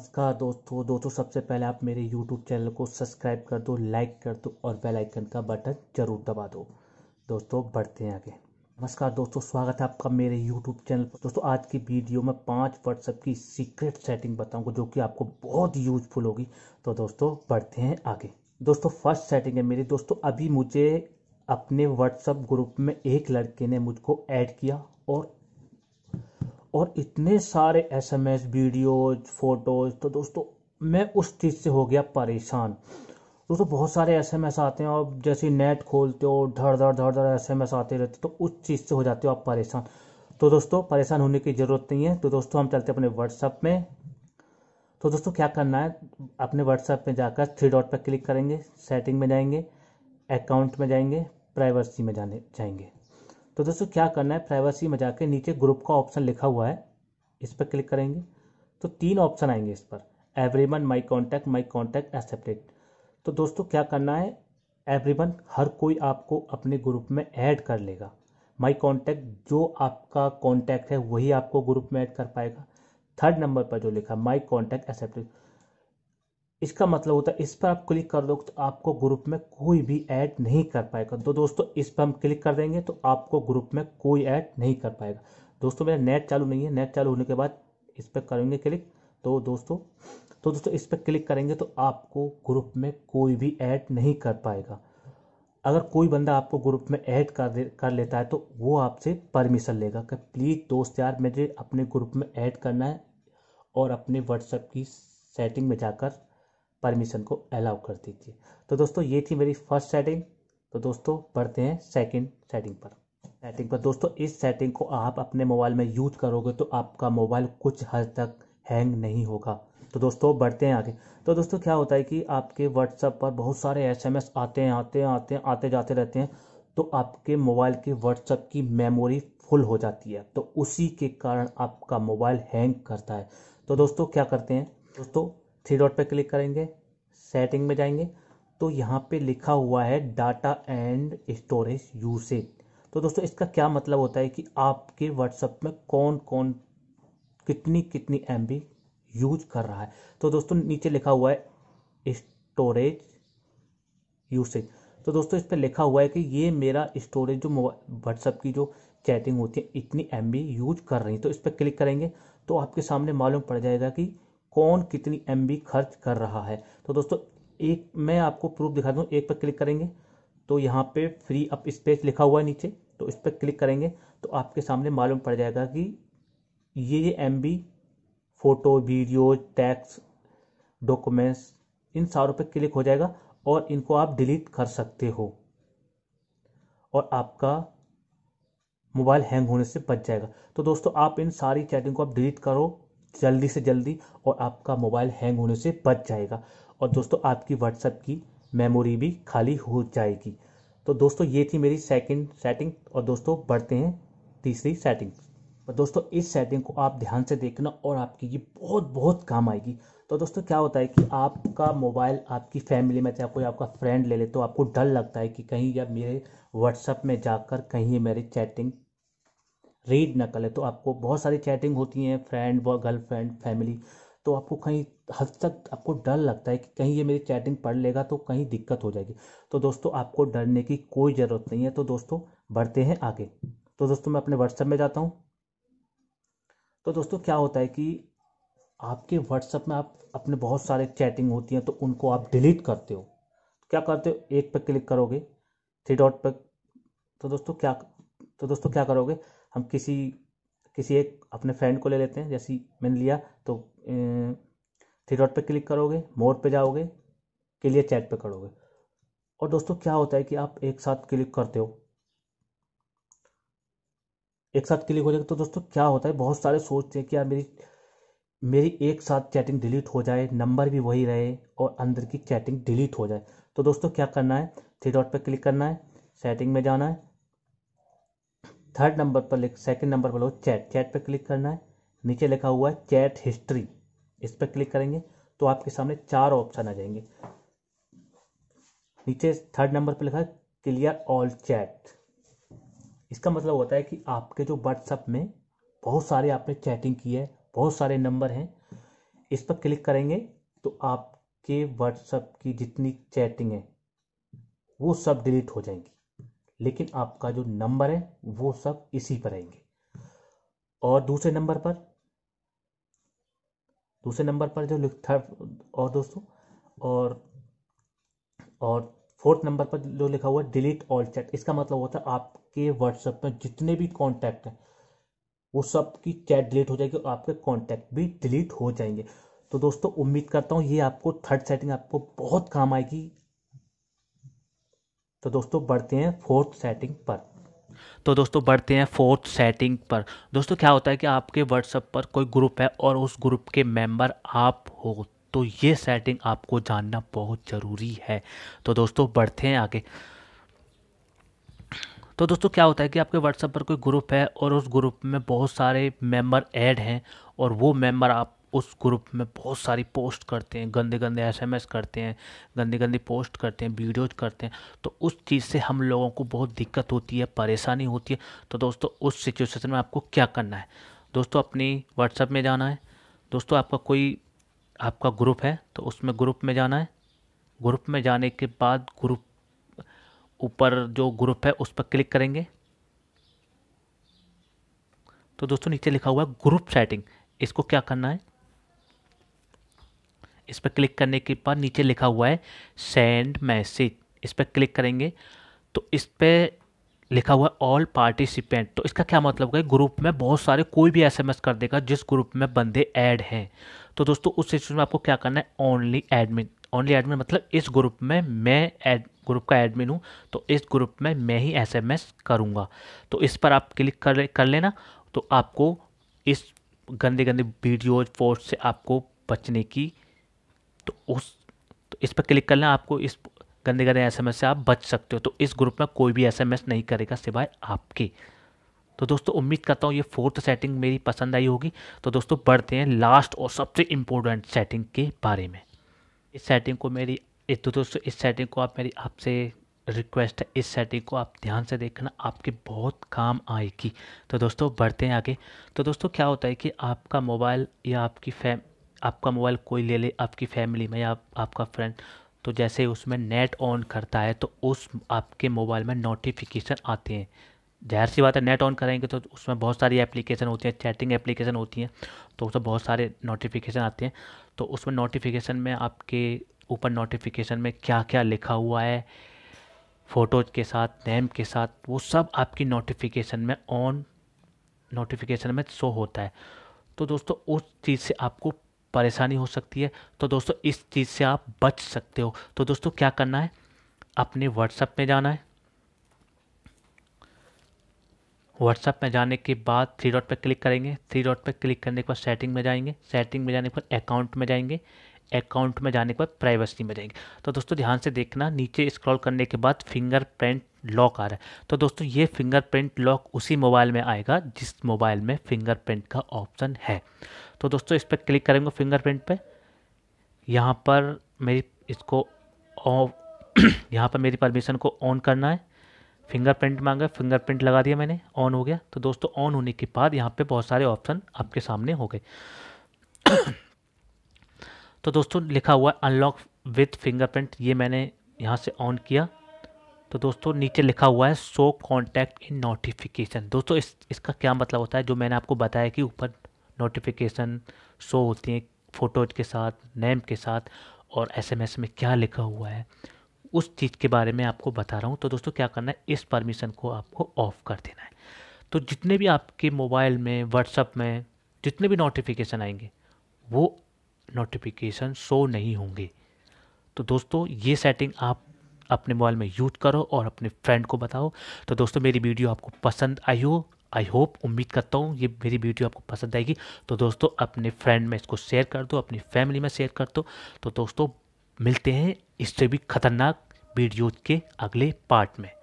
नमस्कार दोस्तों दोस्तों सबसे पहले आप मेरे यूट्यूब चैनल को सब्सक्राइब कर दो लाइक कर दो और बेल आइकन का बटन जरूर दबा दो दोस्तों बढ़ते हैं आगे नमस्कार दोस्तों स्वागत है आपका मेरे यूट्यूब चैनल पर दोस्तों आज की वीडियो में पांच व्हाट्सएप की सीक्रेट सेटिंग बताऊंगा जो कि आपको बहुत यूजफुल होगी तो दोस्तों बढ़ते हैं आगे दोस्तों फर्स्ट सेटिंग है मेरी दोस्तों अभी मुझे अपने व्हाट्सएप ग्रुप में एक लड़के ने मुझको ऐड किया और और इतने सारे S M S videos photos तो दोस्तों मैं उस चीज़ से हो गया परेशान दोस्तों बहुत सारे एस एम एस आते हैं और जैसे नेट खोलते हो धड़ धड़ धड़ धड़ एस एम एस आते रहते तो उस चीज़ से हो जाते हो आप परेशान तो दोस्तों परेशान होने की ज़रूरत नहीं है तो दोस्तों हम चलते अपने व्हाट्सअप में तो दोस्तों क्या करना है अपने व्हाट्सएप में जाकर थ्री डॉट पर क्लिक करेंगे सेटिंग में जाएंगे अकाउंट में जाएंगे प्राइवेसी में जाने जाएंगे तो दोस्तों क्या करना है प्राइवेसी में जाके नीचे ग्रुप का ऑप्शन लिखा हुआ है इस पर क्लिक करेंगे तो तीन ऑप्शन आएंगे इस पर everyone my contact my contact accepted तो दोस्तों क्या करना है एवरी वन हर कोई आपको अपने ग्रुप में ऐड कर लेगा माई कॉन्टैक्ट जो आपका कॉन्टैक्ट है वही आपको ग्रुप में ऐड कर पाएगा थर्ड नंबर पर जो लिखा माई कॉन्टैक्ट एक्सेप्टेड इसका मतलब होता है इस पर आप क्लिक कर दो तो आपको ग्रुप में कोई भी ऐड नहीं कर पाएगा तो दोस्तों इस पर हम क्लिक कर देंगे तो आपको ग्रुप में कोई ऐड नहीं कर पाएगा दोस्तों मेरा नेट चालू नहीं है नेट चालू होने के बाद इस पर करेंगे क्लिक तो दोस्तों तो दोस्तों इस पर क्लिक करेंगे तो आपको ग्रुप में कोई भी ऐड नहीं कर पाएगा अगर कोई बंदा आपको ग्रुप में ऐड कर दे कर लेता है तो वो आपसे परमिशन लेगा कि प्लीज़ दोस्त यार मुझे अपने ग्रुप में ऐड करना है और अपने व्हाट्सएप की सेटिंग में जाकर परमिशन को अलाउ कर दीजिए तो दोस्तों ये थी मेरी फर्स्ट सेटिंग तो दोस्तों बढ़ते हैं सेकंड सेटिंग पर सेटिंग पर दोस्तों इस सेटिंग को आप अपने मोबाइल में यूज करोगे तो आपका मोबाइल कुछ हद तक हैंग नहीं होगा तो दोस्तों बढ़ते हैं आगे तो दोस्तों क्या होता है कि आपके व्हाट्सएप पर बहुत सारे एस आते हैं आते हैं आते हैं आते जाते रहते हैं तो आपके मोबाइल के व्हाट्सएप की मेमोरी फुल हो जाती है तो उसी के कारण आपका मोबाइल हैंग करता है तो दोस्तों क्या करते हैं दोस्तों थ्री डॉट पर क्लिक करेंगे सेटिंग में जाएंगे तो यहाँ पे लिखा हुआ है डाटा एंड स्टोरेज यूसेज तो दोस्तों इसका क्या मतलब होता है कि आपके व्हाट्सएप में कौन कौन कितनी कितनी एम यूज कर रहा है तो दोस्तों नीचे लिखा हुआ है स्टोरेज यूसेज तो दोस्तों इस पर लिखा हुआ है कि ये मेरा स्टोरेज जो व्हाट्सएप की जो चैटिंग होती है इतनी एम यूज कर रही है तो इस पर क्लिक करेंगे तो आपके सामने मालूम पड़ जाएगा कि कौन कितनी एम खर्च कर रहा है तो दोस्तों एक मैं आपको प्रूफ दिखा दूँ एक पर क्लिक करेंगे तो यहाँ पे फ्री अप स्पेस लिखा हुआ है नीचे तो इस पर क्लिक करेंगे तो आपके सामने मालूम पड़ जाएगा कि ये ये एम फ़ोटो वीडियो टैक्स डॉक्यूमेंट्स इन सारों पर क्लिक हो जाएगा और इनको आप डिलीट कर सकते हो और आपका मोबाइल हैंग होने से बच जाएगा तो दोस्तों आप इन सारी चैटिंग को आप डिलीट करो जल्दी से जल्दी और आपका मोबाइल हैंग होने से बच जाएगा और दोस्तों आपकी व्हाट्सएप की मेमोरी भी खाली हो जाएगी तो दोस्तों ये थी मेरी सेकंड सेटिंग और दोस्तों बढ़ते हैं तीसरी सेटिंग और तो दोस्तों इस सेटिंग को आप ध्यान से देखना और आपकी ये बहुत बहुत काम आएगी तो दोस्तों क्या होता है कि आपका मोबाइल आपकी फैमिली में चाहे कोई आपका फ्रेंड ले ले तो आपको डर लगता है कि कहीं या मेरे व्हाट्सअप में जाकर कहीं मेरी चैटिंग रीड ना करें तो आपको बहुत सारी चैटिंग होती हैं फ्रेंड व गर्लफ्रेंड फैमिली तो आपको कहीं हद तक आपको डर लगता है कि कहीं ये मेरी चैटिंग पढ़ लेगा तो कहीं दिक्कत हो जाएगी तो दोस्तों आपको डरने की कोई ज़रूरत नहीं है तो दोस्तों बढ़ते हैं आगे तो दोस्तों मैं अपने व्हाट्सएप में जाता हूँ तो दोस्तों क्या होता है कि आपके व्हाट्सएप में आप अपने बहुत सारे चैटिंग होती हैं तो उनको आप डिलीट करते हो तो क्या करते हो एक पर क्लिक करोगे थ्री डॉट पर तो दोस्तों क्या तो दोस्तों क्या करोगे हम किसी किसी एक अपने फ्रेंड को ले लेते हैं जैसे मैंने लिया तो थ्री डॉट पर क्लिक करोगे मोर पे जाओगे के लिए चैट पे करोगे और दोस्तों क्या होता है कि आप एक साथ क्लिक करते हो एक साथ क्लिक हो जाएगा तो दोस्तों क्या होता है बहुत सारे सोचते हैं कि यार मेरी मेरी एक साथ चैटिंग डिलीट हो जाए नंबर भी वही रहे और अंदर की चैटिंग डिलीट हो जाए तो दोस्तों क्या करना है थ्री डॉट पर क्लिक करना है सेटिंग में जाना है थर्ड नंबर पर लिख सेकेंड नंबर पर लो चैट चैट पर क्लिक करना है नीचे लिखा हुआ है चैट हिस्ट्री इस पर क्लिक करेंगे तो आपके सामने चार ऑप्शन आ जाएंगे नीचे थर्ड नंबर पर लिखा है क्लियर ऑल चैट इसका मतलब होता है कि आपके जो व्हाट्सअप में बहुत सारे आपने चैटिंग की है बहुत सारे नंबर हैं इस पर क्लिक करेंगे तो आपके व्हाट्सअप की जितनी चैटिंग है वो सब डिलीट हो जाएंगी लेकिन आपका जो नंबर है वो सब इसी पर आएंगे और दूसरे नंबर पर दूसरे नंबर पर जो थर्ड और दोस्तों और और फोर्थ नंबर पर जो लिखा हुआ डिलीट ऑल चैट इसका मतलब होता है आपके व्हाट्सएप में जितने भी कॉन्टैक्ट हैं वो सब की चैट डिलीट हो जाएगी और आपके कॉन्टैक्ट भी डिलीट हो जाएंगे तो दोस्तों उम्मीद करता हूँ ये आपको थर्ड सेटिंग आपको बहुत काम आएगी तो दोस्तों बढ़ते हैं फोर्थ सेटिंग पर तो दोस्तों बढ़ते हैं फोर्थ सेटिंग पर दोस्तों क्या होता है कि आपके व्हाट्सएप पर कोई ग्रुप है और उस ग्रुप के मेंबर आप हो तो ये सेटिंग आपको जानना बहुत ज़रूरी है तो दोस्तों बढ़ते हैं आगे तो दोस्तों क्या होता है कि आपके व्हाट्सएप पर कोई ग्रुप है और उस ग्रुप में बहुत सारे मेंबर ऐड हैं और वो मेंबर आप उस ग्रुप में बहुत सारी पोस्ट करते हैं गंदे गंदे एसएमएस करते हैं गंदे गंदी पोस्ट करते हैं वीडियोज करते हैं तो उस चीज़ से हम लोगों को बहुत दिक्कत होती है परेशानी होती है तो दोस्तों उस सिचुएशन में आपको क्या करना है दोस्तों अपनी व्हाट्सएप में जाना है दोस्तों आपका कोई आपका ग्रुप है तो उसमें ग्रुप में जाना है ग्रुप में जाने के बाद ग्रुप ऊपर जो ग्रुप है उस पर क्लिक करेंगे तो दोस्तों नीचे लिखा हुआ है ग्रुप सेटिंग इसको क्या करना है इस पर क्लिक करने के बाद नीचे लिखा हुआ है सेंड मैसेज इस पर क्लिक करेंगे तो इस पर लिखा हुआ है ऑल पार्टिसिपेंट तो इसका क्या मतलब है ग्रुप में बहुत सारे कोई भी एसएमएस कर देगा जिस ग्रुप में बंदे ऐड हैं तो दोस्तों उस सिचुएशन में आपको क्या करना है ओनली एडमिन ओनली एडमिन मतलब इस ग्रुप में मैं एड ग्रुप का एडमिन हूँ तो इस ग्रुप में मैं ही एसएमएस करूँगा तो इस पर आप क्लिक कर ले, कर लेना तो आपको इस गंदे गंदे वीडियोज पोस्ट से आपको बचने की तो उस तो इस पर क्लिक कर लें आपको इस गंदे गंदे एस से आप बच सकते हो तो इस ग्रुप में कोई भी एस नहीं करेगा सिवाय आपके तो दोस्तों उम्मीद करता हूँ ये फोर्थ सेटिंग मेरी पसंद आई होगी तो दोस्तों बढ़ते हैं लास्ट और सबसे इम्पोर्टेंट सेटिंग के बारे में इस सेटिंग को मेरी तो दोस्तों इस सेटिंग को आप मेरी आपसे रिक्वेस्ट है इस सेटिंग को आप ध्यान से देखना आपके बहुत काम आएगी तो दोस्तों बढ़ते हैं आगे तो दोस्तों क्या होता है कि आपका मोबाइल या आपकी फैम आपका मोबाइल कोई ले ले आपकी फैमिली में या आप, आपका फ्रेंड तो जैसे उसमें नेट ऑन करता है तो उस आपके मोबाइल में नोटिफिकेशन आते हैं जाहिर सी बात है नेट ऑन करेंगे तो उसमें बहुत सारी एप्लीकेशन होती हैं चैटिंग एप्लीकेशन होती हैं तो उसमें बहुत सारे नोटिफिकेशन आते हैं तो उसमें नोटिफिकेशन में आपके ऊपर नोटिफिकेशन में क्या क्या लिखा हुआ है फ़ोटोज़ के साथ नेम के साथ वो सब आपकी नोटिफिकेशन में ऑन नोटिफिकेशन में शो होता है तो दोस्तों उस चीज़ से आपको परेशानी हो सकती है तो दोस्तों इस चीज़ से आप बच सकते हो तो दोस्तों क्या करना है अपने व्हाट्सएप में जाना है व्हाट्सएप में जाने के बाद थ्री डॉट पर क्लिक करेंगे थ्री डॉट पर क्लिक करने के बाद सेटिंग में जाएंगे सेटिंग में जाने के बाद अकाउंट में जाएंगे अकाउंट में जाने के बाद प्राइवेसी में जाएंगे तो दोस्तों ध्यान से देखना नीचे स्क्रॉल करने के बाद फिंगरप्रिंट लॉक आ रहा है तो दोस्तों ये फिंगरप्रिंट लॉक उसी मोबाइल में आएगा जिस मोबाइल में फिंगरप्रिंट का ऑप्शन है तो दोस्तों इस पर क्लिक करेंगे फिंगरप्रिंट पे यहाँ पर मेरी इसको ऑफ यहाँ पर मेरी परमिशन को ऑन करना है फिंगरप्रिंट मांगा फिंगरप्रिंट लगा दिया मैंने ऑन हो गया तो दोस्तों ऑन होने के बाद यहाँ पर बहुत सारे ऑप्शन आपके सामने हो गए तो दोस्तों लिखा हुआ है अनलॉक विथ फिंगरप्रिंट ये मैंने यहाँ से ऑन किया तो दोस्तों नीचे लिखा हुआ है सो कॉन्टैक्ट इन नोटिफिकेशन दोस्तों इस इसका क्या मतलब होता है जो मैंने आपको बताया कि ऊपर नोटिफिकेशन शो होती हैं फ़ोटोज के साथ नेम के साथ और एसएमएस में क्या लिखा हुआ है उस चीज़ के बारे में आपको बता रहा हूँ तो दोस्तों क्या करना है इस परमिशन को आपको ऑफ़ कर देना है तो जितने भी आपके मोबाइल में व्हाट्सअप में जितने भी नोटिफिकेशन आएंगे वो नोटिफिकेशन शो नहीं होंगे तो दोस्तों ये सेटिंग आप अपने मोबाइल में यूज करो और अपने फ्रेंड को बताओ तो दोस्तों मेरी वीडियो आपको पसंद आई हो आई होप उम्मीद करता हूँ ये मेरी वीडियो आपको पसंद आएगी तो दोस्तों अपने फ्रेंड में इसको शेयर कर दो अपनी फैमिली में शेयर कर दो तो दोस्तों मिलते हैं इससे भी खतरनाक वीडियो के अगले पार्ट में